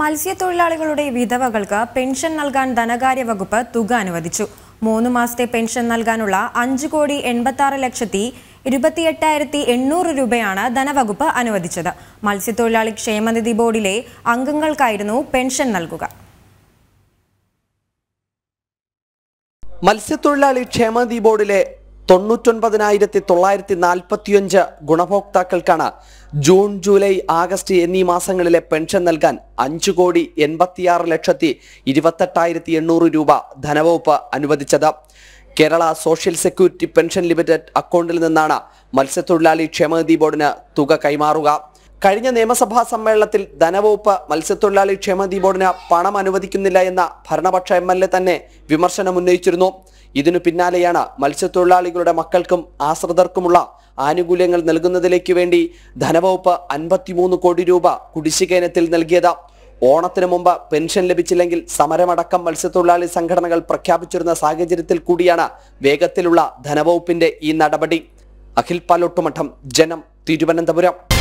മത്സ്യത്തൊഴിലാളികളുടെ വിധവകൾക്ക് പെൻഷൻ നൽകാൻ ധനകാര്യ വകുപ്പ് തുക അനുവദിച്ചു മൂന്ന് മാസത്തെ പെൻഷൻ നൽകാനുള്ള അഞ്ച് കോടി എൺപത്തി ആറ് ലക്ഷത്തി ഇരുപത്തിയെട്ടായിരത്തി എണ്ണൂറ് രൂപയാണ് ധനവകുപ്പ് അനുവദിച്ചത് മത്സ്യത്തൊഴിലാളി ക്ഷേമനിധി ബോർഡിലെ അംഗങ്ങൾക്കായിരുന്നു പെൻഷൻ നൽകുക മത്സ്യത്തൊഴിലാളി ക്ഷേമനിധി ബോർഡിലെ തൊണ്ണൂറ്റൊൻപതിനായിരത്തി തൊള്ളായിരത്തി നാൽപ്പത്തിയഞ്ച് ഗുണഭോക്താക്കൾക്കാണ് ജൂൺ ജൂലൈ ആഗസ്റ്റ് എന്നീ മാസങ്ങളിലെ പെൻഷൻ നൽകാൻ അഞ്ച് കോടി എൺപത്തിയാറ് ലക്ഷത്തി ഇരുപത്തെട്ടായിരത്തി എണ്ണൂറ് രൂപ ധനവകുപ്പ് അനുവദിച്ചത് Kerala social security pension limited അക്കൗണ്ടിൽ നിന്നാണ് മത്സ്യത്തൊഴിലാളി ക്ഷേമനിധി ബോർഡിന് തുക കൈമാറുക കഴിഞ്ഞ നിയമസഭാ സമ്മേളനത്തിൽ ധനവകുപ്പ് മത്സ്യത്തൊഴിലാളി ക്ഷേമനിധി ബോർഡിന് പണം അനുവദിക്കുന്നില്ല എന്ന ഭരണപക്ഷ എം എൽ എ തന്നെ വിമർശനം ഉന്നയിച്ചിരുന്നു ഇതിനു പിന്നാലെയാണ് മത്സ്യത്തൊഴിലാളികളുടെ മക്കൾക്കും ആശ്രിതർക്കുമുള്ള ആനുകൂല്യങ്ങൾ നൽകുന്നതിലേക്ക് വേണ്ടി ധനവകുപ്പ് അൻപത്തിമൂന്ന് കോടി രൂപ കുടിശ്ശിക ഇനത്തിൽ നൽകിയത് ഓണത്തിന് മുമ്പ് പെൻഷൻ ലഭിച്ചില്ലെങ്കിൽ സമരമടക്കം മത്സ്യത്തൊഴിലാളി സംഘടനകൾ പ്രഖ്യാപിച്ചിരുന്ന സാഹചര്യത്തിൽ കൂടിയാണ് വേഗത്തിലുള്ള ധനവകുപ്പിന്റെ ഈ നടപടി അഖിൽ പാലോട്ടുമഠം ജനം തിരുവനന്തപുരം